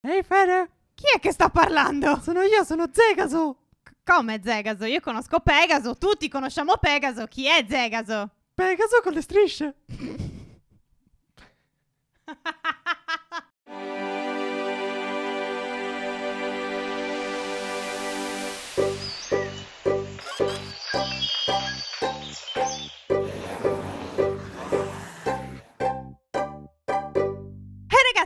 Ehi Fede? Chi è che sta parlando? Sono io, sono Zegaso! C- come Zegaso? Io conosco Pegaso, tutti conosciamo Pegaso, chi è Zegaso? Pegaso con le strisce!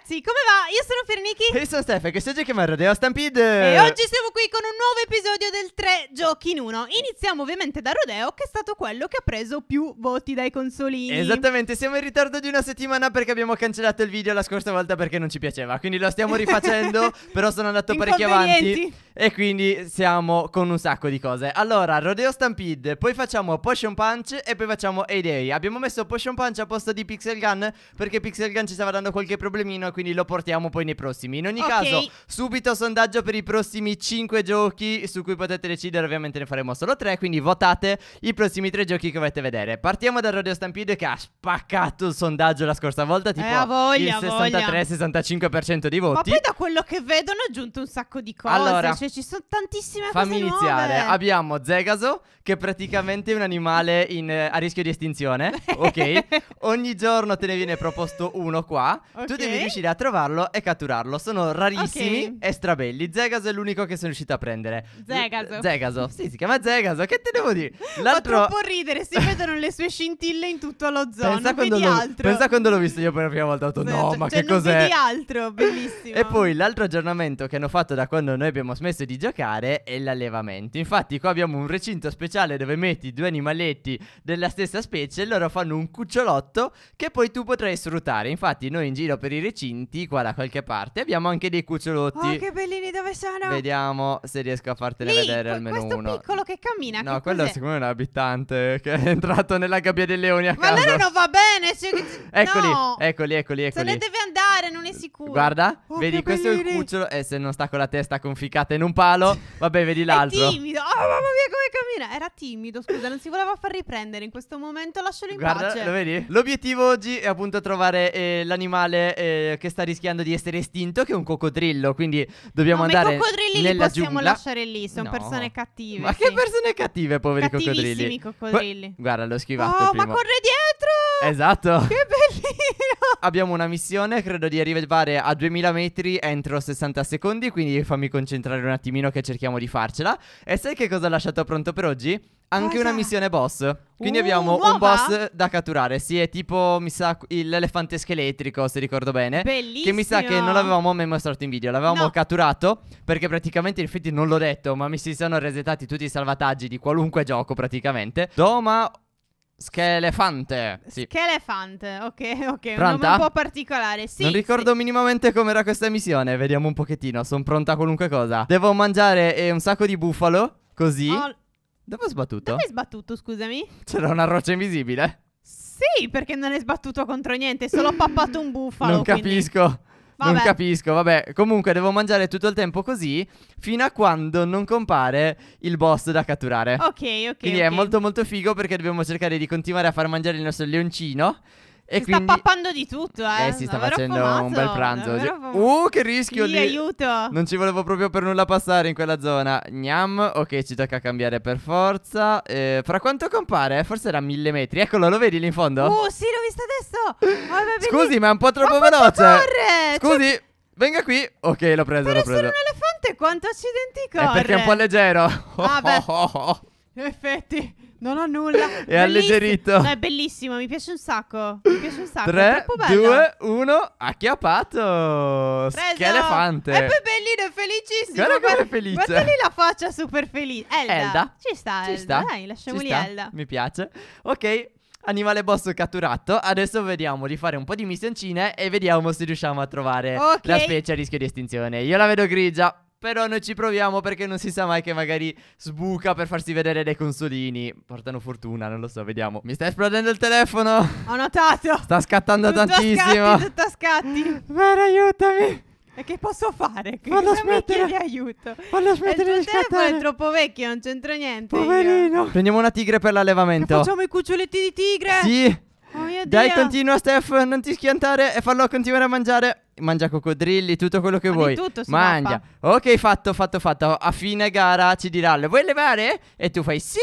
ragazzi, come va? Io sono Fernichi E sono Stefano, che sono Giochi Rodeo Stampede E oggi siamo qui con un nuovo episodio del 3 Giochi in 1 Iniziamo ovviamente da Rodeo, che è stato quello che ha preso più voti dai consolini Esattamente, siamo in ritardo di una settimana perché abbiamo cancellato il video la scorsa volta perché non ci piaceva Quindi lo stiamo rifacendo, però sono andato parecchio avanti E quindi siamo con un sacco di cose Allora, Rodeo Stampede, poi facciamo Potion Punch e poi facciamo A-Day Abbiamo messo Potion Punch a posto di Pixel Gun perché Pixel Gun ci stava dando qualche problemino quindi lo portiamo poi nei prossimi. In ogni okay. caso, subito sondaggio per i prossimi 5 giochi su cui potete decidere, ovviamente ne faremo solo 3, quindi votate i prossimi 3 giochi che volete vedere. Partiamo dal Rodeo Stampede che ha spaccato il sondaggio la scorsa volta, eh, tipo eh, voglia, il 63-65% dei voti. Ma poi da quello che vedono ho aggiunto un sacco di cose, allora, cioè ci sono tantissime fammi cose Fammi iniziare. Nuove. Abbiamo Zegaso che è praticamente un animale in, eh, a rischio di estinzione, ok? Ogni giorno te ne viene proposto uno qua. Okay. Tu devi riuscire riuscire a trovarlo e catturarlo. Sono rarissimi Ok. e strabelli. Zegaso è l'unico che sono riuscito a prendere. Zegaso. Zegaso. Sì, si chiama Zegaso. Che te devo dire? L'altro... Fa troppo ridere, si vedono le sue scintille in tutto lo zoo, non vedi l'ho, altro. pensa quando l'ho visto io per la prima volta. Ho detto, no, Cioè, ma cioè, che non cos'è? vedi altro, bellissimo. E poi l'altro aggiornamento che hanno fatto da quando noi abbiamo smesso di giocare è l'allevamento. Infatti, qua abbiamo un recinto speciale dove metti due animaletti della stessa specie e loro fanno un cucciolotto che poi tu potrai sfruttare. Infatti, noi in giro per i recinti finti qua da qualche parte. Abbiamo anche dei cucciolotti. Oh, che bellini, dove sono? Vediamo se riesco a fartene Lì, vedere almeno questo uno. Questo piccolo che cammina. No, che quello cos'è? secondo me è un abitante che è entrato nella gabbia dei leoni a Ma caso. Ma allora non va bene. Cioè... eccoli, no. eccoli, eccoli, eccoli. Se ne deve andare, non è sicuro. Guarda, oh, vedi, questo bellini. è il cucciolo. E eh, se non sta con la testa conficcata in un palo, vabbè, vedi l'altro. è timido. Oh, mamma mia dire, era timido, scusa, non si voleva far riprendere in questo momento, lascialo in Guarda, pace. Lo vedi? L'obiettivo oggi è appunto trovare eh, l'animale eh, che sta rischiando di essere estinto, che è un coccodrillo. Quindi dobbiamo no, andare. Ma i coccodrilli li possiamo giungla. lasciare lì, sono no. persone cattive. Ma sì. che persone cattive, poveri coccodrilli. coccodrilli. Ma, guarda, l'ho schivato. Oh, ma corre dietro! Esatto. che bellino. Abbiamo una missione, credo di arrivare a 2000 metri entro 60 secondi, quindi fammi concentrare un attimino che cerchiamo di farcela. E sai che cosa ho lasciato pronto per oggi? Anche cosa? una missione boss. Quindi uh, abbiamo nuova? un boss da catturare. Sì, è tipo, mi sa, l'elefante scheletrico, se ricordo bene. Bellissimo. Che mi sa che non l'avevamo mai mostrato in video. L'avevamo no. catturato perché praticamente, in effetti, non l'ho detto, ma mi si sono resettati tutti i salvataggi di qualunque gioco praticamente. Doma Schelefante. Sì. Schelefante, ok, ok. Pronta? Un nome un po' particolare. Sì. Non ricordo sì. minimamente com'era questa missione. Vediamo un pochettino. Sono pronta a qualunque cosa. Devo mangiare eh, un sacco di bufalo. Così. Oh. Dove ho sbattuto? Dove hai sbattuto, scusami? C'era una roccia invisibile. Sì, perché non è sbattuto contro niente. È solo pappato un bufalo. Non quindi. capisco. Vabbè. Non capisco, vabbè. Comunque devo mangiare tutto il tempo così fino a quando non compare il boss da catturare. Ok, ok. Quindi okay. è molto molto figo perché dobbiamo cercare di continuare a far mangiare il nostro leoncino e si quindi... sta pappando di tutto, eh. Eh, si sta Davvero facendo fumato. un bel pranzo. Davvero... Cioè, uh, che rischio sì, lì. aiuto. Non ci volevo proprio per nulla passare in quella zona. Gnam, ok, ci tocca cambiare per forza. Eh, fra quanto compare? Eh, forse era mille metri. Eccolo, lo vedi lì in fondo? Oh, Uh, sì, l'ho visto adesso. Oh, vabbè, Scusi, ma è un po' troppo ma veloce. Corre? Cioè, Scusi, cioè... venga qui. Ok, l'ho preso, l'ho preso. un elefante quanto accidenti corre. È perché è un po' leggero. oh, oh, oh. In effetti. Non ho nulla. È alleggerito. No, è bellissimo, mi piace un sacco. Mi piace un sacco. 3, 2, 1, acchiappato. Preso. Schelefante. È bellino, è felicissimo. Guarda come è felice. Guarda lì la faccia super felice. Elda. Elda. Ci sta, Ci Elda. sta. Dai, lasciamo lì Elda. Mi piace. Ok. Animale boss catturato. Adesso vediamo di fare un po' di missioncine e vediamo se riusciamo a trovare okay. la specie a rischio di estinzione. Io la vedo grigia. Però noi ci proviamo perché non si sa mai che magari sbuca per farsi vedere dei consolini. Portano fortuna, non lo so, vediamo. Mi sta esplodendo il telefono. Ho notato. Sta scattando tutto tantissimo. Scatti, tutto scatti. Per aiutami. E che posso fare? Che Fallo smettere di aiuto. Fallo smettere di scattare. Il telefono è troppo vecchio, non c'entra niente. Poverino. Io. Prendiamo una tigre per l'allevamento. Che facciamo i cuccioletti di tigre? Sì. Oh Dai, continua, Steph. Non ti schiantare e fallo continuare a mangiare mangia coccodrilli, tutto quello che Ma vuoi. Tutto, mangia. Mappa. Ok, fatto, fatto, fatto. A fine gara ci dirà: Lo vuoi levare? E tu fai sì.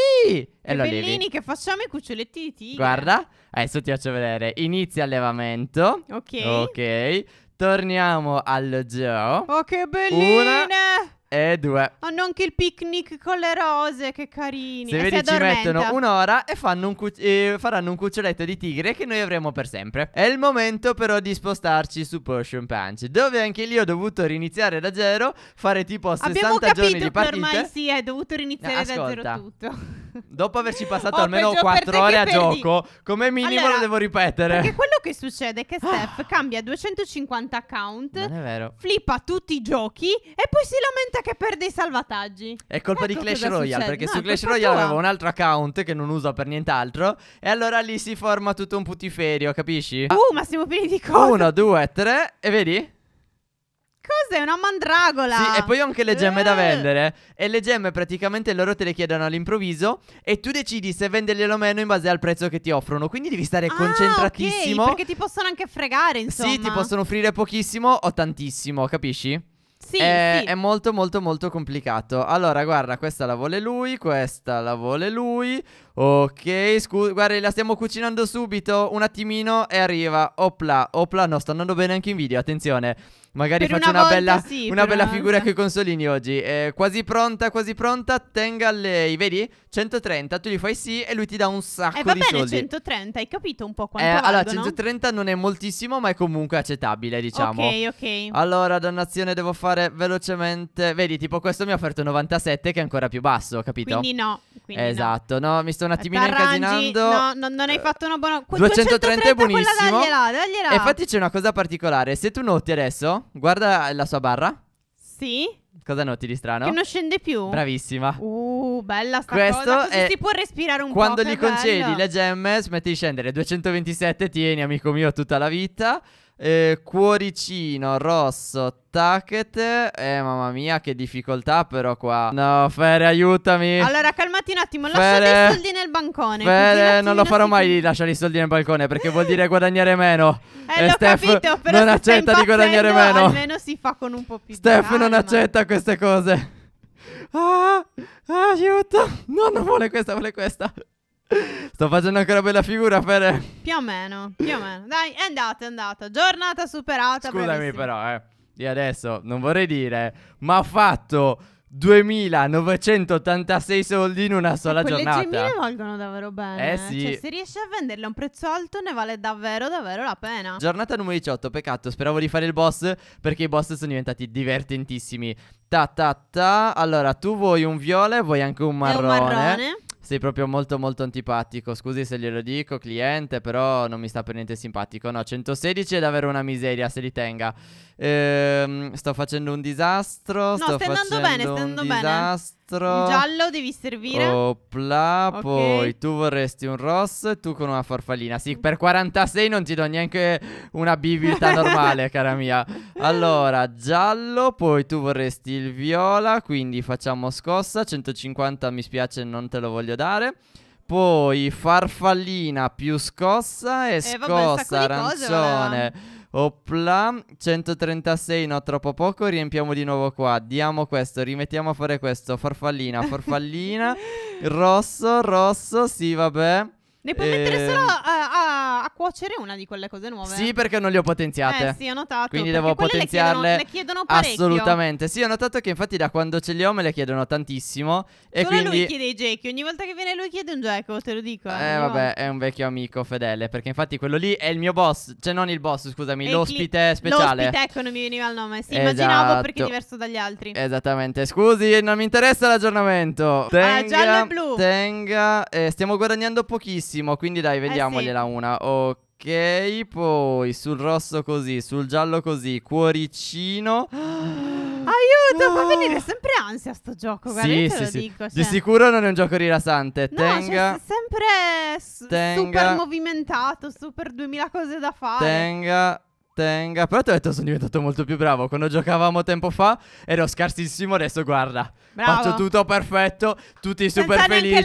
e lo bellini levi. che facciamo i cuccioletti di tigre. Guarda, adesso ti faccio vedere. Inizia allevamento. Ok. Ok. Torniamo allo zoo. Oh, che belline! Una, e due. Hanno anche il picnic con le rose, che carini. Se e vedi, ci mettono un'ora e, un cu- e, faranno un cuccioletto di tigre che noi avremo per sempre. È il momento però di spostarci su Potion Punch, dove anche lì ho dovuto riniziare da zero, fare tipo 60 Abbiamo giorni di partita. Ma ormai, sì, hai dovuto riniziare no, da zero tutto. Dopo averci passato oh, almeno 4 ore a perdi. gioco, come minimo allora, lo devo ripetere. Perché quello che succede è che Steph cambia 250 account, non è vero. flippa tutti i giochi e poi si lamenta che perde i salvataggi. È colpa ecco di Clash Royale, perché no, su Clash Royale avevo un altro account che non uso per nient'altro e allora lì si forma tutto un putiferio, capisci? Uh, ma siamo pieni di cose. Uno, due, e vedi? sei una mandragola. Sì, e poi ho anche le gemme da eh. vendere. E le gemme praticamente loro te le chiedono all'improvviso e tu decidi se venderglielo o meno in base al prezzo che ti offrono. Quindi devi stare ah, concentratissimo. Okay, perché ti possono anche fregare, insomma. Sì, ti possono offrire pochissimo o tantissimo, capisci? Sì è, sì, è, molto molto molto complicato. Allora, guarda, questa la vuole lui, questa la vuole lui. Ok, scusa, guarda, la stiamo cucinando subito. Un attimino e arriva. Opla, opla, no, sta andando bene anche in video, attenzione. Magari per faccio una, una, bella, sì, una bella una figura con i consolini oggi. Eh, quasi pronta, quasi pronta. Tenga lei, vedi? 130, tu gli fai sì e lui ti dà un sacco eh, va di bene, soldi. 130, hai capito un po' quanto eh, valgono? Allora, 130 non è moltissimo, ma è comunque accettabile, diciamo. Ok, ok. Allora, dannazione, devo fare velocemente. Vedi, tipo questo mi ha offerto 97, che è ancora più basso, capito? Quindi no. Quindi esatto, no. no, mi sto un attimino Tarrangi, incasinando. No, no, non hai fatto una buona. 230, 230 è buonissimo. Dagliela, dagliela. E infatti c'è una cosa particolare. Se tu noti adesso, guarda la sua barra. Sì. Cosa noti di strano? Che non scende più. Bravissima. Uh, bella sta Questo cosa. Così si può respirare un Quando po'. Quando gli concedi bello. le gemme, smetti di scendere. 227 tieni, amico mio, tutta la vita. Eh, cuoricino rosso, tacete. Eh, mamma mia, che difficoltà però qua. No, Fere, aiutami. Allora, calmati un attimo, Fere, lascia dei soldi nel bancone. Fere, non lo farò mai di lasciare i soldi nel bancone perché vuol dire guadagnare meno. Eh, e l'ho Steph capito, però non accetta di guadagnare meno. Almeno si fa con un po' più Steph calma. non accetta queste cose. Ah, aiuto. No, non vuole questa, vuole questa. Sto facendo anche una bella figura, per... Più o meno, più o meno. Dai, è andata, è andata. Giornata superata. Scusami, brevissima. però, eh. Io adesso non vorrei dire, ma ho fatto 2986 soldi in una sola giornata. Le 10.000 valgono davvero bene. Eh sì. Cioè, se riesci a venderle a un prezzo alto, ne vale davvero, davvero la pena. Giornata numero 18. Peccato, speravo di fare il boss. Perché i boss sono diventati divertentissimi. Ta ta ta. Allora, tu vuoi un viola e vuoi anche un marrone. E un marrone. Sei proprio molto molto antipatico, scusi se glielo dico, cliente, però non mi sta per niente simpatico. No, 116 è davvero una miseria, se li tenga. Ehm, sto facendo un disastro. No, sto stai andando bene, stai andando bene. Disastro. Un giallo devi servire. Opla, okay. poi tu vorresti un rosso e tu con una farfallina. Sì, per 46 non ti do neanche una bibita normale, cara mia. Allora, giallo, poi tu vorresti il viola, quindi facciamo scossa. 150 mi spiace, non te lo voglio dare. Poi farfallina più scossa e eh, scossa vabbè, arancione. Cose, Opla, 136, no, troppo poco, riempiamo di nuovo qua. Diamo questo, rimettiamo a fare questo. Farfallina, farfallina. rosso, rosso, sì, vabbè. Ne puoi ehm, eh, mettere solo cuocere una di quelle cose nuove. Sì, perché non le ho potenziate. Eh sì, ho notato. Quindi devo potenziarle. Le chiedono, le chiedono parecchio. Assolutamente. Sì, ho notato che infatti da quando ce le ho me le chiedono tantissimo. E Solo quindi... lui chiede i Jackie. Ogni volta che viene lui chiede un Jacko, te lo dico. Eh, eh vabbè, è un vecchio amico fedele. Perché infatti quello lì è il mio boss. Cioè, non il boss, scusami, è l'ospite cli- speciale. L'ospite, ecco, non mi veniva il nome. Sì, esatto. immaginavo perché è diverso dagli altri. Esattamente. Scusi, non mi interessa l'aggiornamento. Tenga, ah, giallo e blu. Tenga. Eh, stiamo guadagnando pochissimo. Quindi dai, eh, vediamogliela eh sì. una. O Ok, poi sul rosso così, sul giallo così, cuoricino. Aiuto, fa venire sempre ansia sto gioco, guarda, sì, io te sì, lo sì. dico. Cioè. Di sicuro non è un gioco rilassante. No, cioè, Tenga. Cioè, sempre Tenga. super movimentato, super 2000 cose da fare. Tenga tenga. Però ti ho detto sono diventato molto più bravo. Quando giocavamo tempo fa ero scarsissimo, adesso guarda. Bravo. Faccio tutto perfetto, tutti super felici.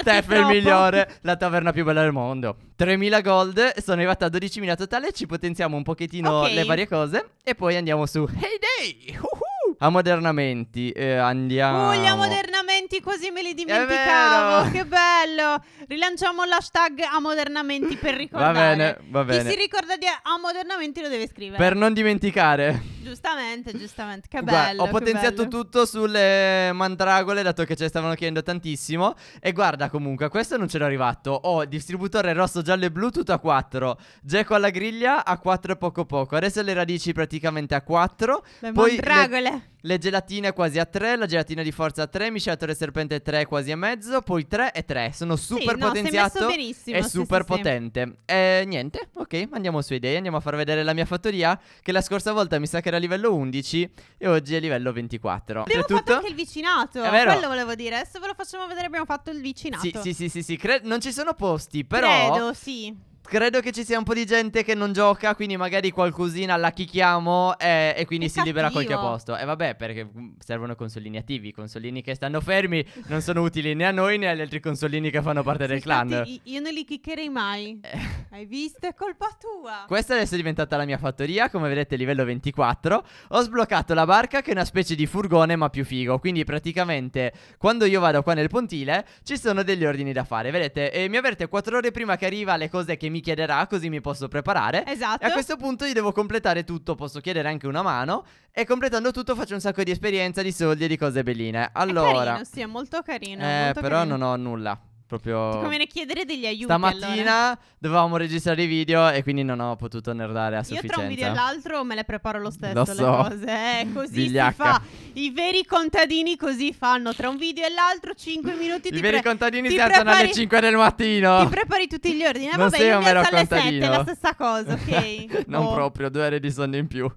Steph è il migliore, la taverna più bella del mondo. 3000 gold, sono arrivata a 12000 totale, ci potenziamo un pochettino okay. le varie cose e poi andiamo su Hey Day! Uh-huh. A modernamenti eh, andiamo. Uh, gli ammodernamenti aggiornamenti così me li dimenticavo. Che bello! Rilanciamo l'hashtag Amodernamenti per ricordare. Va bene, va bene. Chi si ricorda di Amodernamenti lo deve scrivere. Per non dimenticare. Giustamente, giustamente. Che guarda, bello. ho potenziato bello. tutto sulle mandragole, dato che ce le stavano chiedendo tantissimo. E guarda, comunque, questo non ce l'ho arrivato. Ho distributore rosso, giallo e blu, tutto a 4. Gecko alla griglia a 4 e poco poco. Adesso le radici praticamente a 4. Le poi mandragole. Le le gelatine quasi a 3, la gelatina di forza a 3, miscelatore serpente 3 quasi a mezzo, poi 3 e 3. Sono super sì, potenziato no, e super sì, potente. Sì, eh, e niente, ok, andiamo su idee, andiamo a far vedere la mia fattoria che la scorsa volta mi sa che era a livello 11 e oggi è livello 24. Abbiamo cioè, fatto anche il vicinato, è vero. quello volevo dire. Adesso ve lo facciamo vedere, abbiamo fatto il vicinato. Sì, sì, sì, sì, sì. Cre- non ci sono posti, però Credo, sì. Credo che ci sia un po' di gente che non gioca, quindi magari qualcosina la chichiamo eh, e quindi è si cattivo. libera qualche posto. E vabbè, perché mm, servono consolini attivi, consolini che stanno fermi, non sono utili né a noi né agli altri consolini che fanno parte sì, del clan. Io non li chiccherei mai. Eh. Hai visto? È colpa tua. Questa adesso è diventata la mia fattoria, come vedete livello 24. Ho sbloccato la barca che è una specie di furgone ma più figo, quindi praticamente quando io vado qua nel pontile ci sono degli ordini da fare. Vedete, eh, mi avverte 4 ore prima che arriva le cose che mi chiederà, così mi posso preparare. Esatto. E a questo punto io devo completare tutto, posso chiedere anche una mano e completando tutto faccio un sacco di esperienza, di soldi e di cose belline. Allora... È carino, sì, è molto carino. Eh, molto però carino. non ho nulla proprio. Ti conviene chiedere degli aiuti. Stamattina allora. dovevamo registrare i video e quindi non ho potuto nerdare a sufficienza. Io tra un video e l'altro me le preparo lo stesso lo so. le cose. Eh, così Bigliacca. si fa. I veri contadini così fanno. Tra un video e l'altro 5 minuti di I veri pre- contadini si alzano alle 5 del mattino. Ti prepari tutti gli ordini. Ma eh, non vabbè, sei un vero contadino. 7, è la stessa cosa, ok? non oh. proprio, due ore di sonno in più.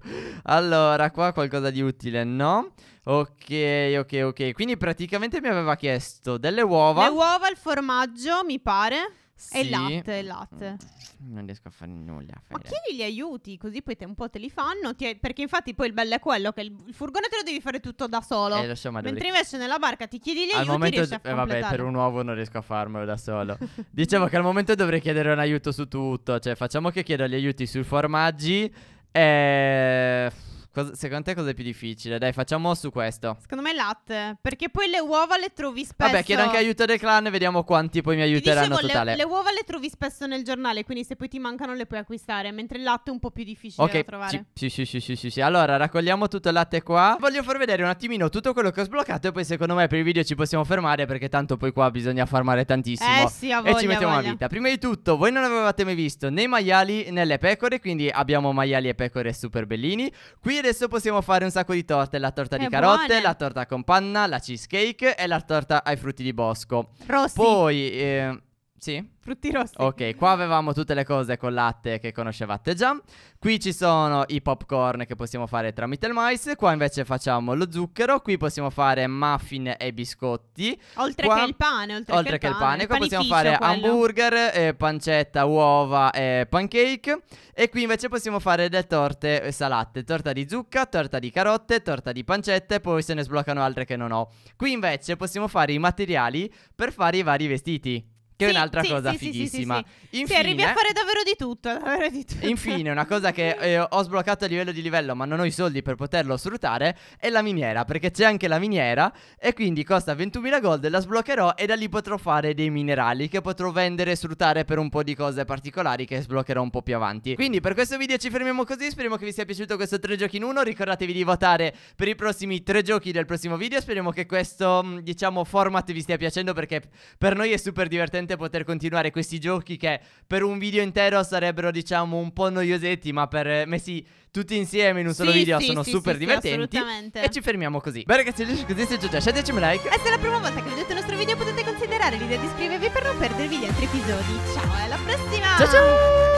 Allora, qua qualcosa di utile, no? Ok, ok, ok. Quindi praticamente mi aveva chiesto delle uova. Le uova, il formaggio, mi pare. Sì. E il latte, il latte. Mm, non riesco a fare nulla. Fede. Ma chiedi gli aiuti, così poi te un po' te li fanno. Ti, perché infatti poi il bello è quello che il, furgone te lo devi fare tutto da solo. Eh, lo so, ma Mentre dovrei... invece nella barca ti chiedi gli al aiuti. Al momento, d- eh, vabbè, per un uovo non riesco a farmelo da solo. Dicevo che al momento dovrei chiedere un aiuto su tutto. Cioè, facciamo che chiedo gli aiuti sui formaggi. E Cosa, secondo te cosa è più difficile? Dai, facciamo su questo. Secondo me latte, perché poi le uova le trovi spesso. Vabbè, chiedo anche aiuto del clan e vediamo quanti poi mi aiuteranno dicevo, totale. Le, le, uova le trovi spesso nel giornale, quindi se poi ti mancano le puoi acquistare, mentre il latte è un po' più difficile okay. da trovare. Sì, sì, sì, sì, sì, sì. Allora, raccogliamo tutto il latte qua. Voglio far vedere un attimino tutto quello che ho sbloccato e poi secondo me per il video ci possiamo fermare perché tanto poi qua bisogna farmare tantissimo. Eh sì, a voglia, E ci mettiamo voglia. a vita. Prima di tutto, voi non avevate mai visto né maiali né le pecore, quindi abbiamo maiali e pecore super bellini. Qui adesso possiamo fare un sacco di torte. La torta di è eh, carote, buone. la torta con panna, la cheesecake e la torta ai frutti di bosco. Rossi. Poi... Eh, sì. Frutti rossi. Ok, qua avevamo tutte le cose con latte che conoscevate già. Qui ci sono i popcorn che possiamo fare tramite il mais. Qua invece facciamo lo zucchero. Qui possiamo fare muffin e biscotti. Oltre qua, che il pane. Oltre, oltre che il pane. Che pane. Qua possiamo fare quello. hamburger, eh, pancetta, uova e eh, pancake. E qui invece possiamo fare delle torte salate. Torta di zucca, torta di carote, torta di pancette. Poi se ne sbloccano altre che non ho. Qui invece possiamo fare i materiali per fare i vari vestiti. Che sì, è un'altra sì, cosa sì, fighissima. Infine, arrivi a fare davvero di tutto. Davvero di tutto. Infine, una cosa che eh, ho sbloccato a livello di livello, ma non ho i soldi per poterlo sfruttare, è la miniera. Perché c'è anche la miniera. E quindi costa 21.000 gold. La sbloccherò e da lì potrò fare dei minerali che potrò vendere e sfruttare per un po' di cose particolari che sbloccherò un po' più avanti. Quindi per questo video ci fermiamo così. Speriamo che vi sia piaciuto questo 3 giochi in 1. Ricordatevi di votare per i prossimi 3 giochi del prossimo video. Speriamo che questo, diciamo, format vi stia piacendo perché per noi è super divertente veramente poter continuare questi giochi che per un video intero sarebbero diciamo un po' noiosetti ma per eh, messi tutti insieme in un solo sì, video sì, sono sì, super divertenti assolutamente. e ci fermiamo così. Beh ragazzi, se così se già lasciateci un like. E se è la prima volta che vedete il nostro video potete considerare l'idea di iscrivervi per non perdervi gli altri episodi. Ciao, alla prossima. Ciao ciao.